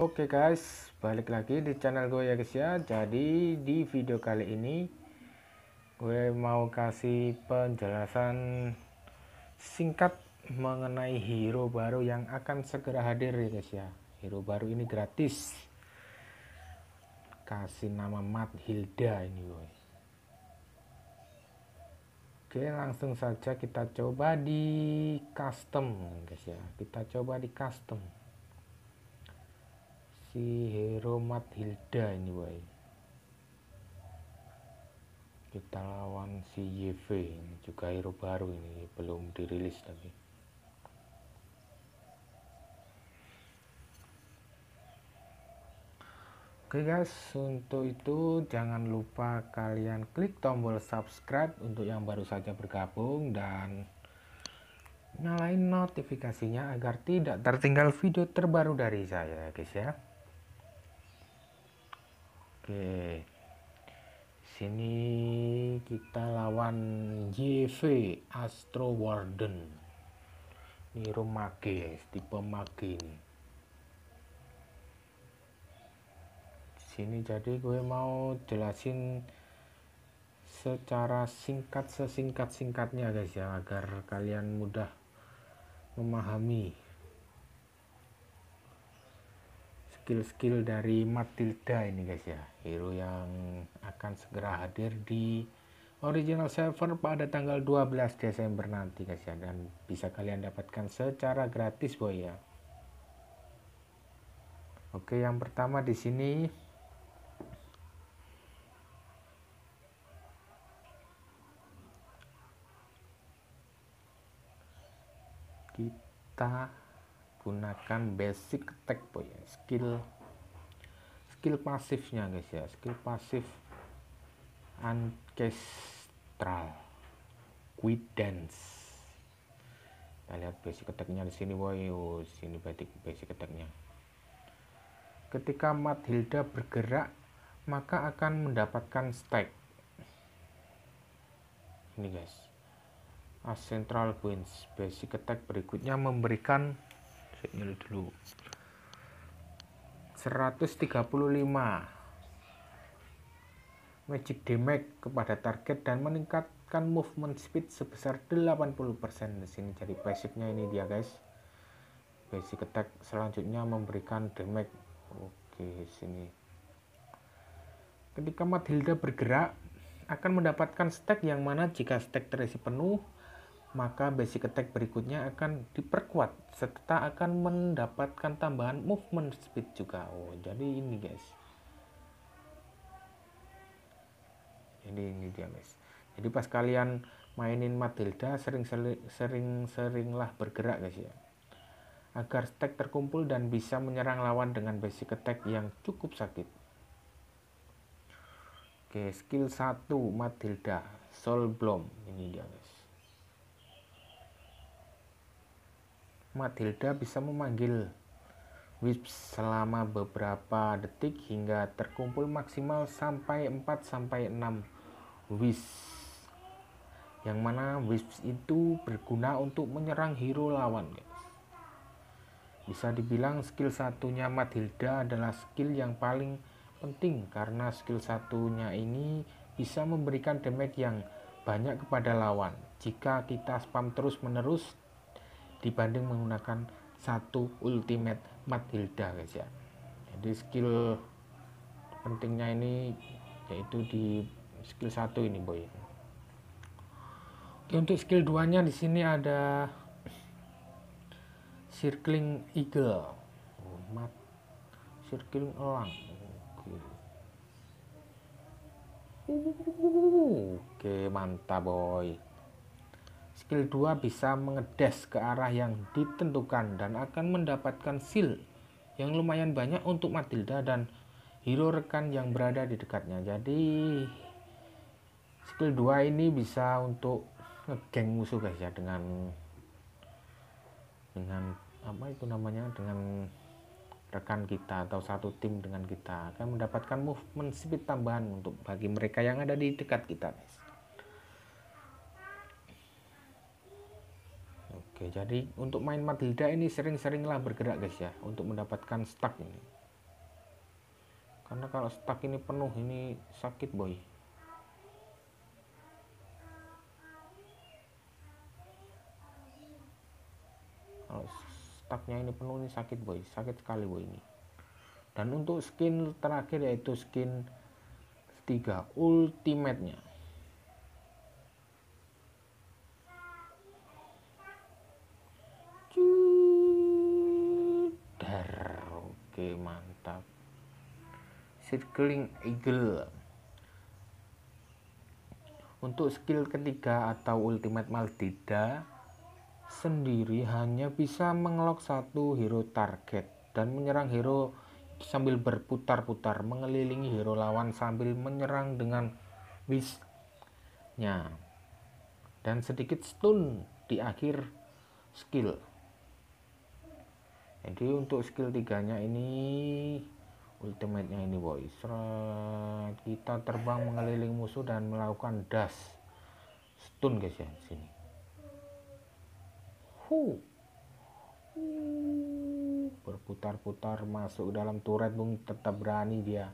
Oke okay guys, balik lagi di channel gue ya guys ya. Jadi di video kali ini gue mau kasih penjelasan singkat mengenai hero baru yang akan segera hadir ya guys ya. Hero baru ini gratis. Kasih nama Mat Hilda ini gue. Oke langsung saja kita coba di custom guys ya kita coba di custom si Hero Mathilda ini boy kita lawan si YV ini juga hero baru ini belum dirilis tapi Oke okay guys, untuk itu jangan lupa kalian klik tombol subscribe untuk yang baru saja bergabung dan nyalain notifikasinya agar tidak tertinggal video terbaru dari saya guys ya. Oke. Sini kita lawan JV Astro Warden. Ini rumah tipe mage ini. Sini jadi gue mau jelasin secara singkat sesingkat-singkatnya guys ya agar kalian mudah memahami skill-skill dari Matilda ini guys ya hero yang akan segera hadir di original server pada tanggal 12 Desember nanti guys ya dan bisa kalian dapatkan secara gratis boy ya Oke yang pertama di sini kita gunakan basic attack boy ya. skill skill pasifnya guys ya skill pasif ancestral dance kita lihat basic attacknya di sini boy oh, sini basic basic attacknya ketika hilda bergerak maka akan mendapatkan stack ini guys central points basic attack berikutnya memberikan saya dulu 135 magic damage kepada target dan meningkatkan movement speed sebesar 80% di sini jadi basicnya ini dia guys basic attack selanjutnya memberikan damage oke sini ketika Matilda bergerak akan mendapatkan stack yang mana jika stack terisi penuh maka basic attack berikutnya akan diperkuat serta akan mendapatkan tambahan movement speed juga oh jadi ini guys jadi ini dia guys jadi pas kalian mainin Matilda sering-sering-seringlah bergerak guys ya agar stack terkumpul dan bisa menyerang lawan dengan basic attack yang cukup sakit oke skill 1 Matilda Soul Bloom ini dia guys Matilda bisa memanggil Wisp selama beberapa detik hingga terkumpul maksimal sampai 4 sampai 6 Wisp yang mana wisps itu berguna untuk menyerang hero lawan guys. Bisa dibilang skill satunya Matilda adalah skill yang paling penting karena skill satunya ini bisa memberikan damage yang banyak kepada lawan. Jika kita spam terus menerus dibanding menggunakan satu ultimate Matilda guys ya jadi skill pentingnya ini yaitu di skill satu ini boy Oke, untuk skill 2 nya di sini ada circling eagle oh, mat circling elang oke mantap boy Skill 2 bisa mengedes ke arah yang ditentukan dan akan mendapatkan seal yang lumayan banyak untuk Matilda dan hero rekan yang berada di dekatnya. Jadi skill 2 ini bisa untuk ngegeng musuh guys ya dengan dengan apa itu namanya dengan rekan kita atau satu tim dengan kita akan mendapatkan movement speed tambahan untuk bagi mereka yang ada di dekat kita guys. Oke, jadi untuk main Matilda ini sering-seringlah bergerak guys ya untuk mendapatkan stuck ini. Karena kalau stuck ini penuh ini sakit boy. Kalau stucknya ini penuh ini sakit boy, sakit sekali boy ini. Dan untuk skin terakhir yaitu skin 3 ultimate-nya. oke mantap circling eagle untuk skill ketiga atau ultimate maldida sendiri hanya bisa mengelok satu hero target dan menyerang hero sambil berputar-putar mengelilingi hero lawan sambil menyerang dengan wish dan sedikit stun di akhir skill jadi untuk skill tiganya ini ultimate-nya ini boy kita terbang mengelilingi musuh dan melakukan dash stun guys ya sini huh. berputar-putar masuk dalam turret bung tetap berani dia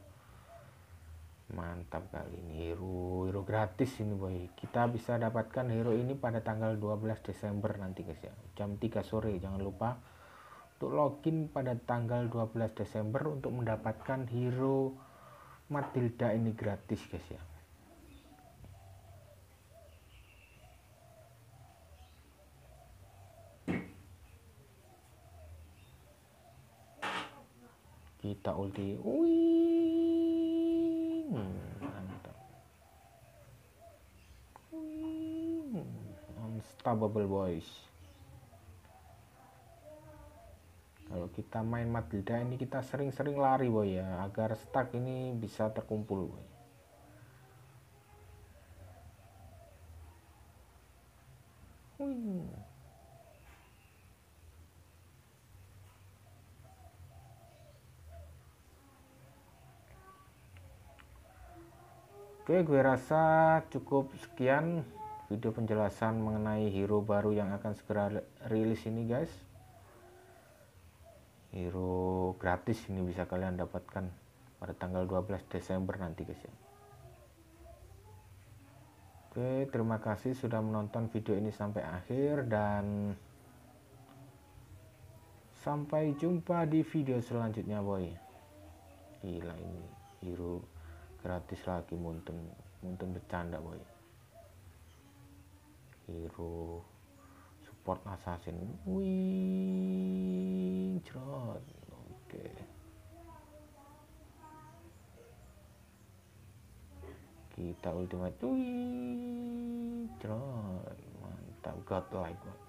mantap kali ini hero hero gratis ini boy kita bisa dapatkan hero ini pada tanggal 12 Desember nanti guys ya jam 3 sore jangan lupa untuk login pada tanggal 12 Desember untuk mendapatkan hero Matilda ini gratis guys ya kita ulti wing unstoppable boys kita main matilda ini kita sering-sering lari boy ya agar stack ini bisa terkumpul boy. Oke, gue rasa cukup sekian video penjelasan mengenai hero baru yang akan segera rilis ini, guys hero gratis ini bisa kalian dapatkan pada tanggal 12 Desember nanti guys ya Oke terima kasih sudah menonton video ini sampai akhir dan sampai jumpa di video selanjutnya boy gila ini hero gratis lagi muntun muntun bercanda boy hero support assassin wih cerot oke kita ultimate wih cerot mantap god like